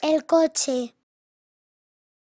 el coche